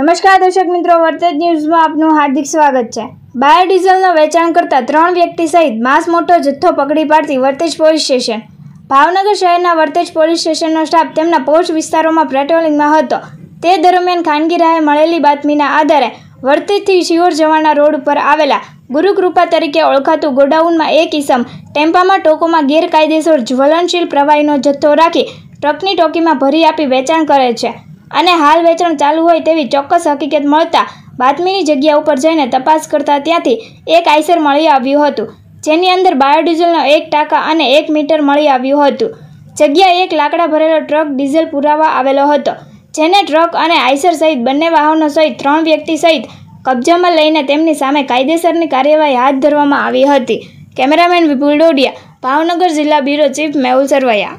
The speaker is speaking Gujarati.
નમસ્કાર દર્શક મિત્રો વર્તેજ ન્યૂઝમાં આપનું હાર્દિક સ્વાગત છે બાયોડીઝલનું વેચાણ કરતા ત્રણ વ્યક્તિ સહિત માસ મોટો જથ્થો પકડી પાડતી વર્તેજ પોલીસ સ્ટેશન ભાવનગર શહેરના વર્તેજ પોલીસ સ્ટેશનનો સ્ટાફ તેમના પોસ્ટ વિસ્તારોમાં પેટ્રોલિંગમાં હતો તે દરમિયાન ખાનગી રાહે મળેલી બાતમીના આધારે વર્તેજથી શિહોર જવાના રોડ ઉપર આવેલા ગુરુકૃપા તરીકે ઓળખાતું ગોડાઉનમાં એક ઇસમ ટેમ્પામાં ટોકોમાં ગેરકાયદેસર જ્વલનશીલ પ્રવાહીનો જથ્થો રાખી ટ્રકની ટોકીમાં ભરી આપી વેચાણ કરે છે અને હાલ વેચાણ ચાલુ હોય તેવી ચોક્કસ હકીકત મળતા બાતમીની જગ્યા ઉપર જઈને તપાસ કરતા ત્યાંથી એક આઈસર મળી આવ્યું હતું જેની અંદર બાયોડીઝલનો એક ટાંકા અને એક મીટર મળી આવ્યું હતું જગ્યા એક લાકડા ભરેલો ટ્રક ડીઝલ પુરાવા આવેલો હતો જેને ટ્રક અને આઈસર સહિત બંને વાહનો સહિત ત્રણ વ્યક્તિ સહિત કબજામાં લઈને તેમની સામે કાયદેસરની કાર્યવાહી હાથ ધરવામાં આવી હતી કેમેરામેન વિપુલ ડોડિયા ભાવનગર જિલ્લા બ્યુરો ચીફ મેહુલ સરવૈયા